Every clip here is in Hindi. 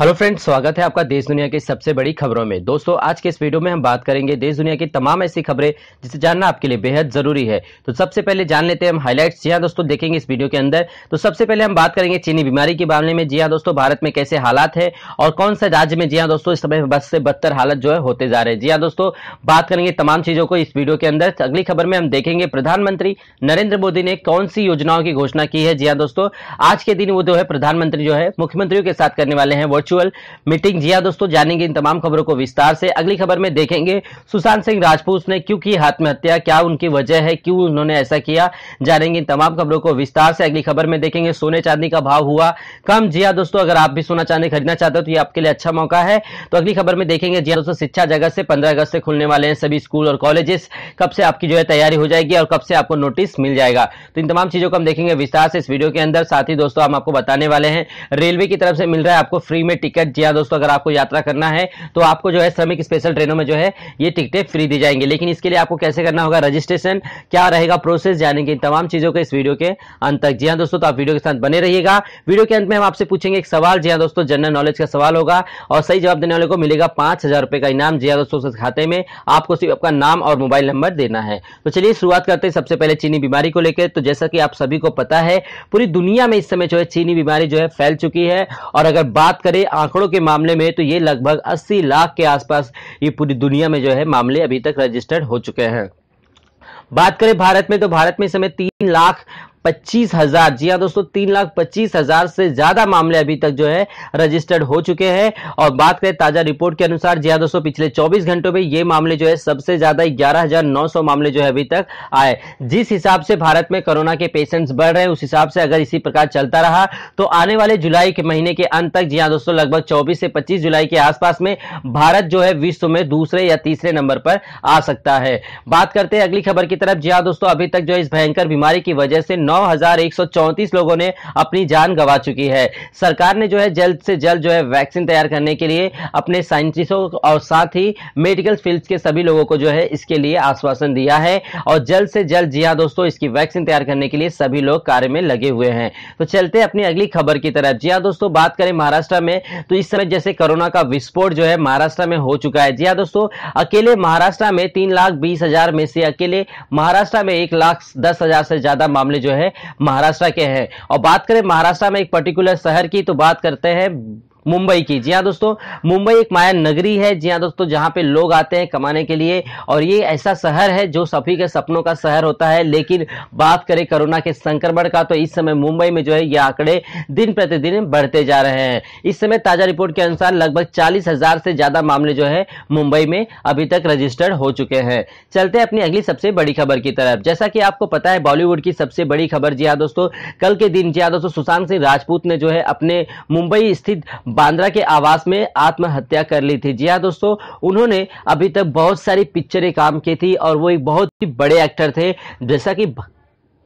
हेलो फ्रेंड्स स्वागत है आपका देश दुनिया की सबसे बड़ी खबरों में दोस्तों आज के इस वीडियो में हम बात करेंगे देश दुनिया की तमाम ऐसी खबरें जिसे जानना आपके लिए बेहद जरूरी है तो सबसे पहले जान लेते हैं हम हाईलाइट्स जी हाँ दोस्तों देखेंगे इस वीडियो के अंदर तो सबसे पहले हम बात करेंगे चीनी बीमारी के मामले में जी हाँ दोस्तों भारत में कैसे हालात है और कौन से राज्य में जी हाँ दोस्तों इस समय बस से बदतर हालत जो है होते जा रहे हैं जी हाँ दोस्तों बात करेंगे तमाम चीजों को इस वीडियो के अंदर तो अगली खबर में हम देखेंगे प्रधानमंत्री नरेंद्र मोदी ने कौन सी योजनाओं की घोषणा की है जी हाँ दोस्तों आज के दिन वो जो है प्रधानमंत्री जो है मुख्यमंत्रियों के साथ करने वाले हैं वो वर्चुअल मीटिंग जी हाँ दोस्तों जानेंगे इन तमाम खबरों को विस्तार से अगली खबर में देखेंगे सुशांत सिंह राजपूत ने क्यों की आत्महत्या क्या उनकी वजह है क्यों उन्होंने ऐसा किया जानेंगे इन तमाम खबरों को विस्तार से अगली खबर में देखेंगे सोने चांदी का भाव हुआ कम जी हाँ दोस्तों अगर आप भी सोना चांदी खरीदना चाहते हो तो ये आपके लिए अच्छा मौका है तो अगली खबर में देखेंगे जी हाँ दोस्तों शिक्षा जगत से पंद्रह अगस्त से खुलने वाले हैं सभी स्कूल और कॉलेजेस कब से आपकी जो है तैयारी हो जाएगी और कब से आपको नोटिस मिल जाएगा तो इन तमाम चीजों को हम देखेंगे विस्तार से इस वीडियो के अंदर साथ ही दोस्तों हम आपको बताने वाले हैं रेलवे की तरफ से मिल रहा है आपको फ्री में टिकट जी हाँ दोस्तों अगर आपको यात्रा करना है तो आपको जो है श्रमिक स्पेशल ट्रेनों में जो है ये टिकटें फ्री दी जाएंगी लेकिन इसके लिए आपको कैसे करना होगा रजिस्ट्रेशन क्या रहेगा प्रोसेस जानेंगे इन तमाम चीज़ों के इस वीडियो के अंत तक जी हाँ दोस्तों तो आप वीडियो के साथ बने रहिएगा वीडियो के अंत में हम आपसे पूछेंगे एक सवाल जी हाँ दोस्तों जनरल नॉलेज का सवाल होगा और सही जवाब देने वाले को मिलेगा पांच का इनाम जी हाँ दोस्तों खाते में आपको सिर्फ आपका नाम और मोबाइल नंबर देना है तो चलिए शुरुआत करते हैं सबसे पहले चीनी बीमारी को लेकर तो जैसा कि आप सभी को पता है पूरी दुनिया में इस समय जो है चीनी बीमारी जो है फैल चुकी है और अगर बात करें आंकड़ों के मामले में तो ये लगभग 80 लाख के आसपास ये पूरी दुनिया में जो है मामले अभी तक रजिस्टर्ड हो चुके हैं बात करें भारत में तो भारत में इस समय तीन लाख पच्चीस हजार जी हाँ दोस्तों तीन लाख पच्चीस हजार से ज्यादा मामले अभी तक जो है रजिस्टर्ड हो चुके हैं और बात करें ताजा रिपोर्ट के अनुसार जी हाँ दोस्तों पिछले चौबीस घंटों में ये मामले जो है सबसे ज्यादा ग्यारह हजार नौ सौ मामले जो है अभी तक आए जिस हिसाब से भारत में कोरोना के पेशेंट्स बढ़ रहे हैं उस हिसाब से अगर इसी प्रकार चलता रहा तो आने वाले जुलाई के महीने के अंत तक जी हाँ दोस्तों लगभग चौबीस से पच्चीस जुलाई के आसपास में भारत जो है विश्व में दूसरे या तीसरे नंबर पर आ सकता है बात करते हैं अगली खबर की तरफ जी हाँ दोस्तों अभी तक जो है इस भयंकर बीमारी की वजह से 9,134 लोगों ने अपनी जान गंवा चुकी है सरकार ने जो है जल्द से जल्द जो है वैक्सीन तैयार करने के लिए अपने साइंटिस्टों और साथ ही मेडिकल फील्ड के सभी लोगों को जो है इसके लिए आश्वासन दिया है और जल्द से जल्द जी हाँ दोस्तों इसकी वैक्सीन तैयार करने के लिए सभी लोग कार्य में लगे हुए हैं तो चलते अपनी अगली खबर की तरफ जी हाँ दोस्तों बात करें महाराष्ट्र में तो इस समय जैसे कोरोना का विस्फोट जो है महाराष्ट्र में हो चुका है जी हाँ दोस्तों अकेले महाराष्ट्र में तीन लाख बीस हजार में से अकेले महाराष्ट्र में एक लाख दस हजार से ज्यादा मामले जो है है महाराष्ट्र के हैं और बात करें महाराष्ट्र में एक पर्टिकुलर शहर की तो बात करते हैं मुंबई की जी हाँ दोस्तों मुंबई एक माया नगरी है जी हाँ दोस्तों जहाँ पे लोग आते हैं कमाने के लिए और ये ऐसा शहर है जो सभी के सपनों का शहर होता है लेकिन बात करें कोरोना के संक्रमण का तो इस समय मुंबई में जो है ये आंकड़े दिन प्रतिदिन बढ़ते जा रहे हैं इस समय ताजा रिपोर्ट के अनुसार लगभग चालीस हजार से ज्यादा मामले जो है मुंबई में अभी तक रजिस्टर्ड हो चुके हैं चलते हैं अपनी अगली सबसे बड़ी खबर की तरफ जैसा कि आपको पता है बॉलीवुड की सबसे बड़ी खबर जी हाँ दोस्तों कल के दिन जी हाँ दोस्तों सुशांत सिंह राजपूत ने जो है अपने मुंबई स्थित बांद्रा के आवास में आत्महत्या कर ली थी जी हाँ दोस्तों उन्होंने अभी तक बहुत सारी पिक्चरें काम की थी और वो एक बहुत ही बड़े एक्टर थे जैसा कि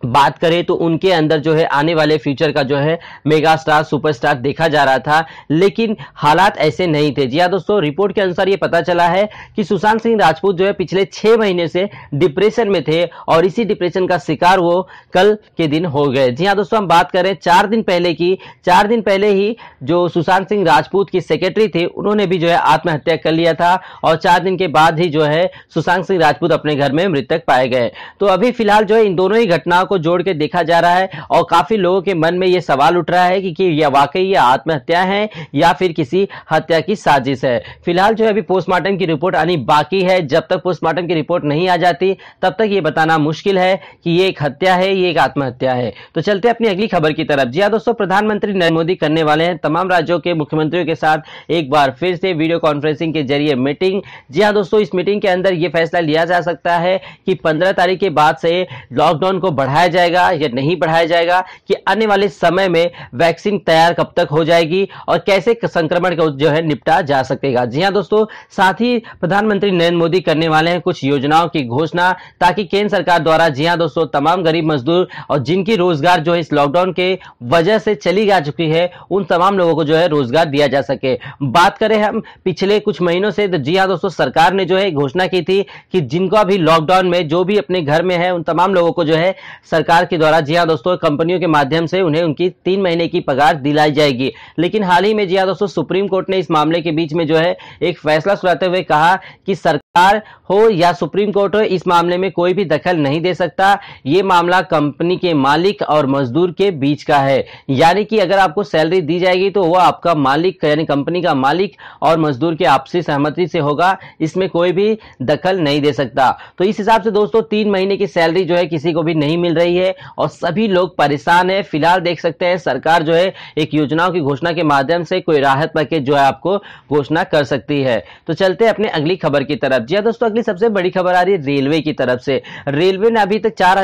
बात करें तो उनके अंदर जो है आने वाले फ्यूचर का जो है मेगा स्टार सुपरस्टार देखा जा रहा था लेकिन हालात ऐसे नहीं थे जी हाँ दोस्तों रिपोर्ट के अनुसार ये पता चला है कि सुशांत सिंह राजपूत जो है पिछले छः महीने से डिप्रेशन में थे और इसी डिप्रेशन का शिकार वो कल के दिन हो गए जी हाँ दोस्तों हम बात करें चार दिन पहले की चार दिन पहले ही जो सुशांत सिंह राजपूत की सेक्रेटरी थे उन्होंने भी जो है आत्महत्या कर लिया था और चार दिन के बाद ही जो है सुशांत सिंह राजपूत अपने घर में मृतक पाए गए तो अभी फिलहाल जो है इन दोनों ही घटनाओं को जोड़ के देखा जा रहा है और काफी लोगों के मन में यह सवाल उठ रहा है कि, कि यह वाकई यह आत्महत्या है या फिर किसी हत्या की साजिश है फिलहाल जो है अभी पोस्टमार्टम की रिपोर्ट आनी बाकी है जब तक पोस्टमार्टम की रिपोर्ट नहीं आ जाती तब तक ये बताना मुश्किल है कि ये एक हत्या है ये एक आत्महत्या है तो चलते अपनी अगली खबर की तरफ जी हाँ दोस्तों प्रधानमंत्री नरेंद्र मोदी करने वाले हैं तमाम राज्यों के मुख्यमंत्रियों के साथ एक बार फिर से वीडियो कॉन्फ्रेंसिंग के जरिए मीटिंग जी हाँ दोस्तों इस मीटिंग के अंदर यह फैसला लिया जा सकता है कि पंद्रह तारीख के बाद से लॉकडाउन को बढ़ाया बढ़ाया जाएगा या नहीं बढ़ाया जाएगा कि आने वाले समय में वैक्सीन तैयार कब तक हो जाएगी और कैसे संक्रमण को जो है निपटा जा सकेगा जी हाँ दोस्तों साथ ही प्रधानमंत्री नरेंद्र मोदी करने वाले हैं कुछ योजनाओं की घोषणा ताकि केंद्र सरकार द्वारा जी हाँ दोस्तों तमाम गरीब मजदूर और जिनकी रोजगार जो है इस लॉकडाउन के वजह से चली जा चुकी है उन तमाम लोगों को जो है रोजगार दिया जा सके बात करें हम पिछले कुछ महीनों से तो जी हाँ दोस्तों सरकार ने जो है घोषणा की थी कि जिनको अभी लॉकडाउन में जो भी अपने घर में है उन तमाम लोगों को जो है सरकार के द्वारा जी हाँ दोस्तों कंपनियों के माध्यम से उन्हें उनकी तीन महीने की पगार दिलाई जाएगी लेकिन हाल ही में जी हाँ दोस्तों सुप्रीम कोर्ट ने इस मामले के बीच में जो है एक फैसला सुनाते हुए कहा कि सरकार हो या सुप्रीम कोर्ट हो इस मामले में कोई भी दखल नहीं दे सकता ये मामला कंपनी के मालिक और मजदूर के बीच का है यानी कि अगर आपको सैलरी दी जाएगी तो वह आपका मालिक यानी कंपनी का मालिक और मजदूर के आपसी सहमति से होगा इसमें कोई भी दखल नहीं दे सकता तो इस हिसाब से दोस्तों तीन महीने की सैलरी जो है किसी को भी नहीं मिल रही रही है और सभी लोग परेशान है फिलहाल देख सकते हैं सरकार जो है एक योजनाओं की घोषणा के माध्यम से कोई राहत पैकेज जो है आपको घोषणा कर सकती है तो चलते हैं अपने अगली खबर की तरफ जी हाँ दोस्तों अगली सबसे बड़ी खबर आ रही है रेलवे की तरफ से रेलवे ने अभी तक चार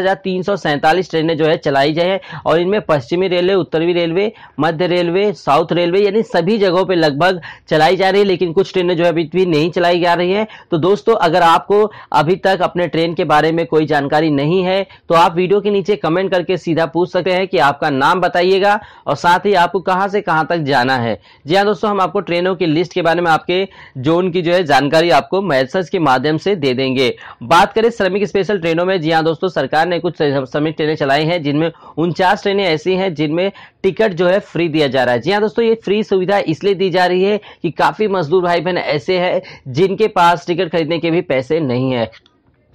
ट्रेनें जो है चलाई जाए और इनमें पश्चिमी रेलवे उत्तरी रेलवे मध्य रेलवे साउथ रेलवे यानी सभी जगहों पर लगभग चलाई जा रही है लेकिन कुछ ट्रेनें जो है अभी भी नहीं चलाई जा रही है तो दोस्तों अगर आपको अभी तक अपने ट्रेन के बारे में कोई जानकारी नहीं है तो आप वीडियो के के नीचे कमेंट करके सीधा पूछ सकते हैं कि आपका नाम बताइएगा और साथ ही आपको कहां से कहां तक जाना है जी हाँ दोस्तों हम आपको ट्रेनों की लिस्ट के बारे में आपके जोन की जो है जानकारी आपको मैसेज के माध्यम से दे देंगे बात करें श्रमिक स्पेशल ट्रेनों में जी हाँ दोस्तों सरकार ने कुछ श्रमिक ट्रेनें चलाई हैं जिनमें उनचास ट्रेनें ऐसी हैं जिनमें टिकट जो है फ्री दिया जा रहा है जी हाँ दोस्तों ये फ्री सुविधा इसलिए दी जा रही है कि काफ़ी मजदूर भाई बहन ऐसे हैं जिनके पास टिकट खरीदने के भी पैसे नहीं है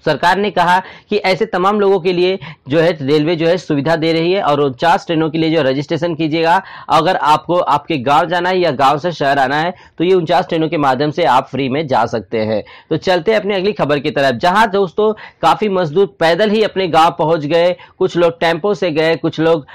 सरकार ने कहा कि ऐसे तमाम लोगों के लिए जो है रेलवे जो है सुविधा दे रही है और उनचास ट्रेनों के लिए जो रजिस्ट्रेशन कीजिएगा अगर आपको आपके गांव जाना है या गांव से शहर आना है तो ये उनचास ट्रेनों के माध्यम से आप फ्री में जा सकते हैं तो चलते हैं अपनी अगली खबर की तरफ जहां दोस्तों काफी मजदूर पैदल ही अपने गाँव पहुंच गए कुछ लोग टेम्पो से गए कुछ लोग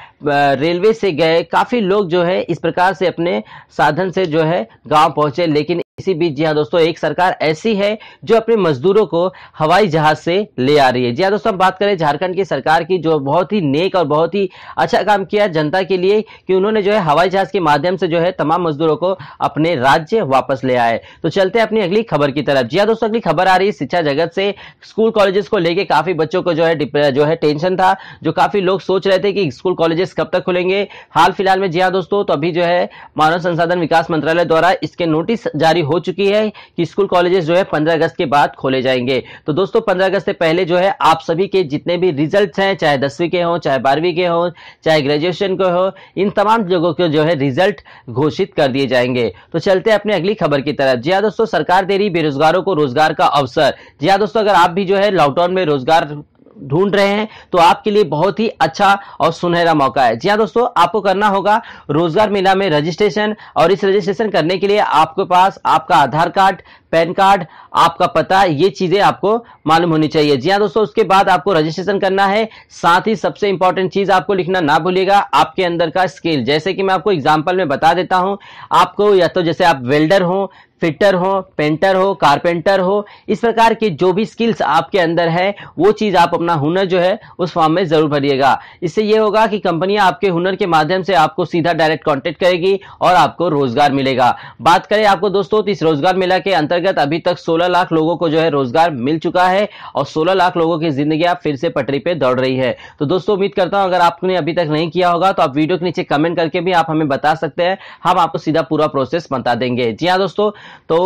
रेलवे से गए काफी लोग जो है इस प्रकार से अपने साधन से जो है गाँव पहुंचे लेकिन इसी बीच जी हाँ दोस्तों एक सरकार ऐसी है जो अपने मजदूरों को हवाई जहाज से ले आ रही है जी हाँ दोस्तों हम बात करें झारखंड की सरकार की जो बहुत ही नेक और बहुत ही अच्छा काम किया जनता के लिए कि उन्होंने जो है हवाई जहाज के माध्यम से जो है तमाम मजदूरों को अपने राज्य वापस ले आए तो चलते हैं अपनी अगली खबर की तरफ जी हाँ दोस्तों अगली खबर आ रही है शिक्षा जगत से स्कूल कॉलेजेस को लेकर काफी बच्चों को जो है जो है टेंशन था जो काफी लोग सोच रहे थे कि स्कूल कॉलेजेस कब तक खुलेंगे हाल फिलहाल में जी हाँ दोस्तों तो अभी जो है मानव संसाधन विकास मंत्रालय द्वारा इसके नोटिस जारी हो चुकी है कि स्कूल कॉलेजेस जो है 15 अगस्त के बाद खोले जाएंगे तो दोस्तों 15 अगस्त से पहले जो है आप सभी के जितने भी रिजल्ट हैं चाहे दसवीं के हों चाहे बारहवीं के हों चाहे ग्रेजुएशन के हो इन तमाम लोगों के जो है रिजल्ट घोषित कर दिए जाएंगे तो चलते हैं अपनी अगली खबर की तरफ जी हाँ दोस्तों सरकार दे रही बेरोजगारों को रोजगार का अवसर जी हाँ दोस्तों अगर आप भी जो है लॉकडाउन में रोजगार ढूंढ रहे हैं तो आपके लिए बहुत ही अच्छा और सुनहरा मौका है जी हाँ दोस्तों आपको करना होगा रोजगार मेला में रजिस्ट्रेशन और इस रजिस्ट्रेशन करने के लिए आपके पास आपका आधार कार्ड पैन कार्ड आपका पता ये चीजें आपको मालूम होनी चाहिए जी हाँ दोस्तों उसके बाद आपको रजिस्ट्रेशन करना है साथ ही सबसे इंपॉर्टेंट चीज आपको लिखना ना भूलिएगा आपके अंदर का स्किल जैसे कि मैं आपको एग्जाम्पल में बता देता हूँ आपको या तो जैसे आप वेल्डर हो फिटर हो पेंटर हो कारपेंटर हो इस प्रकार के जो भी स्किल्स आपके अंदर है वो चीज़ आप अपना हुनर जो है उस फॉर्म में ज़रूर भरिएगा इससे ये होगा कि कंपनियां आपके हुनर के माध्यम से आपको सीधा डायरेक्ट कॉन्टेक्ट करेगी और आपको रोजगार मिलेगा बात करें आपको दोस्तों तो इस रोजगार मेला के अंतर्गत अंतर्गत अभी तक 16 लाख लोगों को जो है रोजगार मिल चुका है और 16 लाख लोगों की जिंदगी फिर से पटरी पे दौड़ रही है तो दोस्तों उम्मीद करता हूं अगर आपने अभी तक नहीं किया होगा तो आप वीडियो के नीचे कमेंट करके भी आप हमें बता सकते हैं हम आपको सीधा पूरा प्रोसेस बता देंगे जी हाँ दोस्तों तो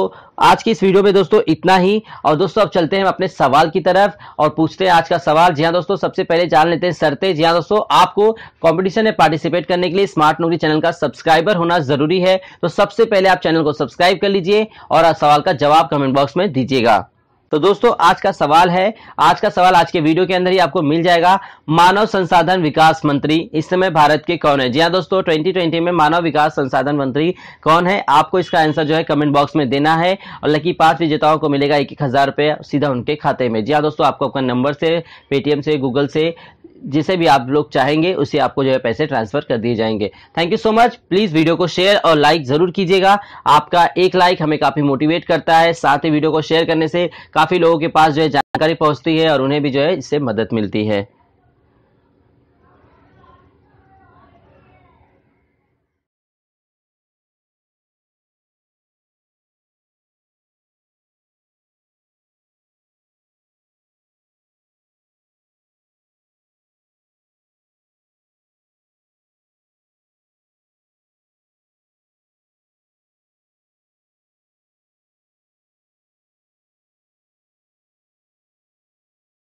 आज की इस वीडियो में दोस्तों इतना ही और दोस्तों अब चलते हैं अपने सवाल की तरफ और पूछते हैं आज का सवाल जी हाँ दोस्तों सबसे पहले जान लेते हैं सरते जी हाँ दोस्तों आपको कॉम्पिटिशन में पार्टिसिपेट करने के लिए स्मार्ट नौकरी चैनल का सब्सक्राइबर होना जरूरी है तो सबसे पहले आप चैनल को सब्सक्राइब कर लीजिए और सवाल का जवाब कमेंट बॉक्स में दीजिएगा तो दोस्तों आज का सवाल है आज का सवाल आज के वीडियो के अंदर ही आपको मिल जाएगा मानव संसाधन विकास मंत्री इस समय भारत के कौन है जी हाँ दोस्तों 2020 में मानव विकास संसाधन मंत्री कौन है आपको इसका आंसर जो है कमेंट बॉक्स में देना है और लकी पांच विजेताओं को मिलेगा एक एक हजार रुपये सीधा उनके खाते में जी हाँ दोस्तों आपको अपना नंबर से पेटीएम से गूगल से जिसे भी आप लोग चाहेंगे उसे आपको जो है पैसे ट्रांसफर कर दिए जाएंगे thank you so much please video को शेयर और लाइक ज़रूर कीजिएगा आपका एक लाइक हमें काफ़ी मोटिवेट करता है साथ ही वीडियो को शेयर करने से काफ़ी लोगों के पास जो है जानकारी पहुंचती है और उन्हें भी जो है इससे मदद मिलती है